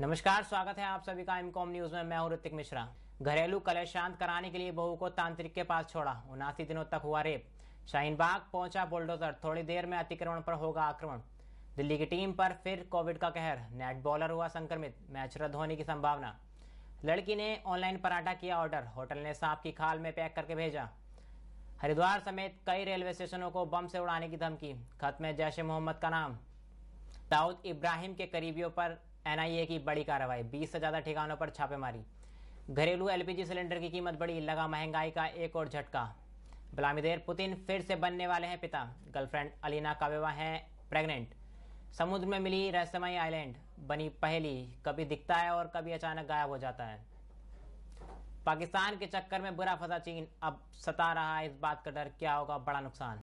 नमस्कार स्वागत है आप सभी का एमकॉम न्यूज में मैं हूं ऋतिक मिश्रा घरेलू कलह शांत कराने के लिए बहू को तांत्रिक के पास छोड़ा उनासी दिनों तक हुआ रेप शाहीनबाग पहुंचा बुलडोजर थोड़ी देर में अतिक्रमण पर होगा आक्रमण दिल्ली की टीम पर फिर कोविड का कहर नेट बॉलर हुआ संक्रमित मैच रद्द होने की संभावना लड़की ने ऑनलाइन पराठा किया ऑर्डर होटल ने सांप की खाल में पैक करके भेजा हरिद्वार समेत कई रेलवे स्टेशनों को बम से उड़ाने की धमकी खत में जैश मोहम्मद का नाम दाऊद इब्राहिम के करीबियों पर एनआईए की बड़ी कार्रवाई बीस से ज्यादा ठिकानों पर छापेमारी घरेलू एलपीजी सिलेंडर की कीमत बढ़ी लगा महंगाई का एक और झटका व्लादिमीर पुतिन फिर से बनने वाले हैं पिता गर्लफ्रेंड अलीना काबेवा है प्रेग्नेंट समुद्र में मिली रहस्यमय आइलैंड बनी पहली कभी दिखता है और कभी अचानक गायब हो जाता है पाकिस्तान के चक्कर में बुरा फंसा चीन अब सता रहा है इस बात का डर क्या होगा बड़ा नुकसान